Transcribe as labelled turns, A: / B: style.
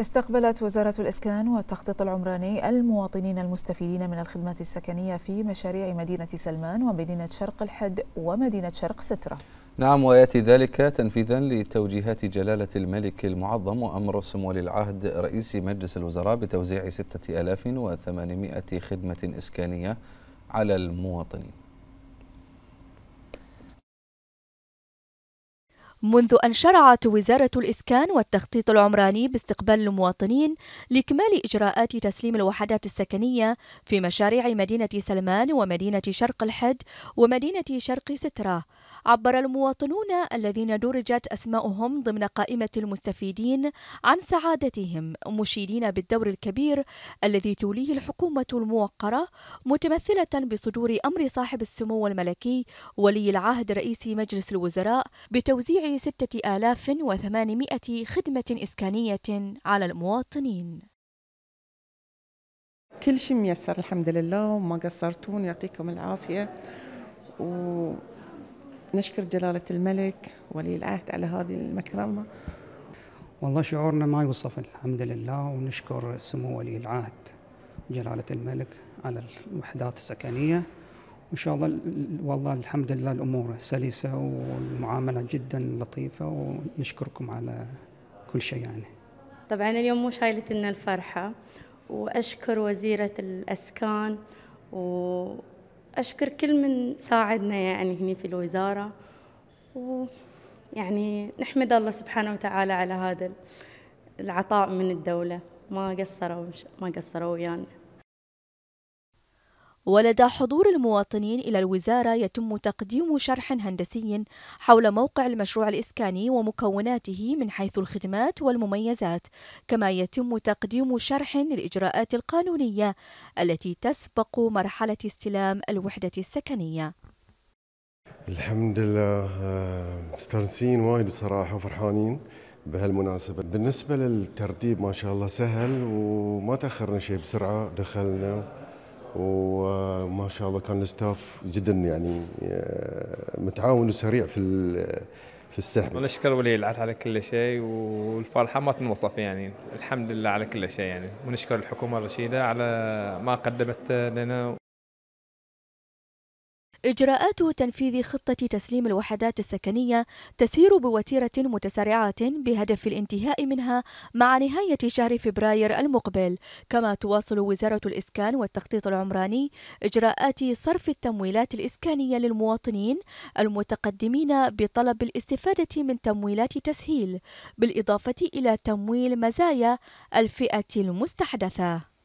A: استقبلت وزارة الإسكان والتخطيط العمراني
B: المواطنين المستفيدين من الخدمات السكنية في مشاريع مدينة سلمان ومدينة شرق الحد ومدينة شرق سترة
A: نعم ويأتي ذلك تنفيذا لتوجيهات جلالة الملك المعظم وأمر سمو العهد رئيس مجلس الوزراء بتوزيع 6800 خدمة إسكانية على المواطنين
B: منذ أن شرعت وزارة الإسكان والتخطيط العمراني باستقبال المواطنين لإكمال إجراءات تسليم الوحدات السكنية في مشاريع مدينة سلمان ومدينة شرق الحد ومدينة شرق سترة، عبر المواطنون الذين درجت أسماؤهم ضمن قائمة المستفيدين عن سعادتهم مشيدين بالدور الكبير الذي توليه الحكومة الموقرة متمثلة بصدور أمر صاحب السمو الملكي ولي العهد رئيس مجلس الوزراء بتوزيع ستة آلاف وثمانمائة خدمة إسكانية على المواطنين
C: كل شيء ميسر الحمد لله وما قصرتون يعطيكم العافية ونشكر جلالة الملك ولي العهد على هذه المكرمة
A: والله شعورنا ما يوصف الحمد لله ونشكر سمو ولي العهد جلالة الملك على الوحدات السكنية وان شاء الله والله الحمد لله الامور سلسه والمعامله جدا لطيفه ونشكركم على كل شيء يعني. طبعا اليوم مو شايله لنا الفرحه واشكر وزيره الاسكان واشكر كل من ساعدنا يعني هنا في الوزاره ويعني نحمد الله سبحانه وتعالى على هذا العطاء من الدوله ما قصروا ما قصروا ويانا. يعني.
B: ولدى حضور المواطنين إلى الوزارة يتم تقديم شرح هندسي حول موقع المشروع الإسكاني ومكوناته من حيث الخدمات والمميزات، كما يتم تقديم شرح للإجراءات القانونية التي تسبق مرحلة استلام الوحدة السكنية.
C: الحمد لله آه، مستانسين وايد بصراحة وفرحانين بهالمناسبة بالنسبة للترتيب ما شاء الله سهل وما تأخرنا شيء بسرعة دخلنا وما شاء الله كان الستاف جدا يعني آه، متعاون وسريع في في السحب
B: نشكر ولي العهد على كل شيء والفرحه ما تنوصف يعني الحمد لله على كل شيء يعني ونشكر الحكومه الرشيده على
A: ما قدمت لنا
B: إجراءات تنفيذ خطة تسليم الوحدات السكنية تسير بوتيرة متسارعة بهدف الانتهاء منها مع نهاية شهر فبراير المقبل، كما تواصل وزارة الإسكان والتخطيط العمراني إجراءات صرف التمويلات الإسكانية للمواطنين المتقدمين بطلب الاستفادة من تمويلات تسهيل، بالإضافة إلى تمويل مزايا الفئة المستحدثة.